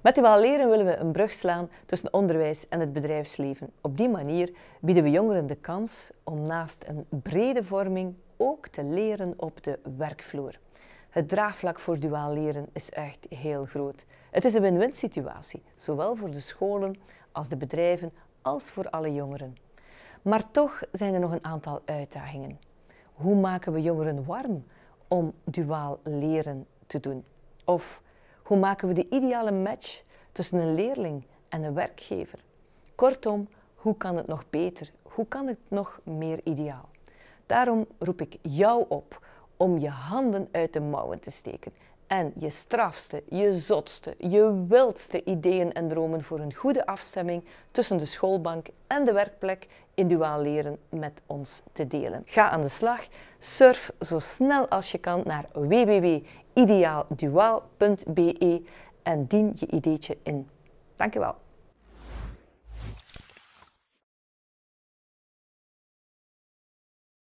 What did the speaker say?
Met Duaal Leren willen we een brug slaan tussen onderwijs en het bedrijfsleven. Op die manier bieden we jongeren de kans om naast een brede vorming ook te leren op de werkvloer. Het draagvlak voor duaal leren is echt heel groot. Het is een win-win situatie, zowel voor de scholen als de bedrijven, als voor alle jongeren. Maar toch zijn er nog een aantal uitdagingen. Hoe maken we jongeren warm om duaal leren te doen? Of hoe maken we de ideale match tussen een leerling en een werkgever? Kortom, hoe kan het nog beter? Hoe kan het nog meer ideaal? Daarom roep ik jou op om je handen uit de mouwen te steken en je strafste, je zotste, je wildste ideeën en dromen voor een goede afstemming tussen de schoolbank en de werkplek in duaal leren met ons te delen. Ga aan de slag, surf zo snel als je kan naar www.ideaalduaal.be en dien je ideetje in. Dankjewel.